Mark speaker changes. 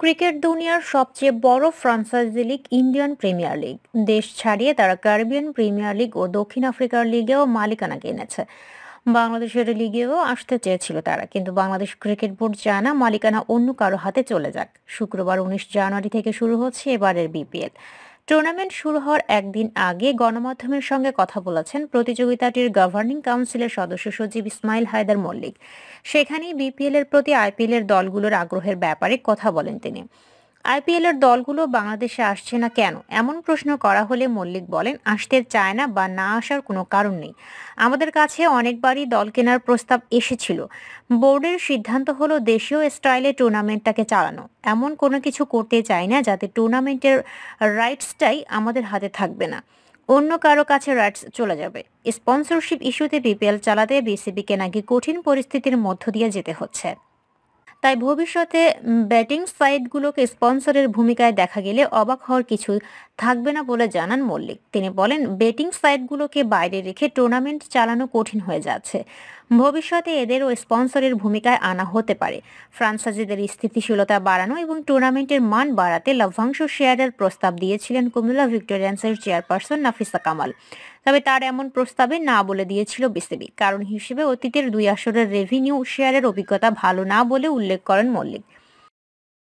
Speaker 1: cricket দুনিয়ার সবচেয়ে বড় franchise league Indian premier league দেশ ছাড়িয়ে তারা ক্যারিবিয়ান প্রিমিয়ার লিগ ও দক্ষিণ আফ্রিকার লিগেও মালিকানা কিনেছে বাংলাদেশের লিগেও আসতে চেয়েছিল তারা কিন্তু বাংলাদেশ ক্রিকেট বোর্ড চায় না মালিকানা অন্য কারো হাতে চলে যাক শুক্রবার উনিশ জানুয়ারি থেকে শুরু হচ্ছে এবারের বিপিএল টুর্নামেন্ট শুরু হওয়ার একদিন আগে গণমাধ্যমের সঙ্গে কথা বলেছেন প্রতিযোগিতাটির গভর্নিং কাউন্সিলের সদস্য সচিব ইসমাইল হায়দার মল্লিক সেখানেই বিপিএল এর প্রতি আইপিএল এর দলগুলোর আগ্রহের ব্যাপারে কথা বলেন তিনি আইপিএলের দলগুলো বাংলাদেশে আসছে না কেন এমন প্রশ্ন করা হলে মল্লিক বলেন আসতে চায় না বা না আসার কোনো কারণ নেই আমাদের কাছে অনেকবারই দল কেনার প্রস্তাব এসেছিল বোর্ডের সিদ্ধান্ত হলো দেশীয় স্টাইলে টুর্নামেন্টটাকে চালানো এমন কোনো কিছু করতে চাই না যাতে টুর্নামেন্টের রাইটসটাই আমাদের হাতে থাকবে না অন্য কারো কাছে রাইটস চলে যাবে স্পন্সরশিপ ইস্যুতে বিপিএল চালাতে বিসিবিকে নাকি কঠিন পরিস্থিতির মধ্য দিয়ে যেতে হচ্ছে তাই ভবিষ্যতে ব্যাটিং সাইডগুলোকে স্পন্সরের ভূমিকায় দেখা গেলে অবাক হওয়ার কিছু থাকবে না বলে জানান মল্লিক তিনি বলেন ব্যাটিং সাইডগুলোকে বাইরে রেখে টুর্নামেন্ট চালানো কঠিন হয়ে যাচ্ছে ভবিষ্যতে এদেরও স্পন্সরের ভূমিকায় আনা হতে পারে ফ্রান্সাইজিদের স্থিতিশীলতা বাড়ানো এবং টুর্নামেন্টের মান বাড়াতে লভ্যাংশ শেয়ারের প্রস্তাব দিয়েছিলেন কুমিল্লা ভিক্টোরিয়ান্সের চেয়ারপারসন নাফিসা কামাল তবে তার এমন প্রস্তাবে না বলে দিয়েছিল বিসিবি কারণ হিসেবে অতীতের দুই আসরের রেভিনিউ শেয়ারের অভিজ্ঞতা ভালো না বলে উল্লেখ করেন মল্লিক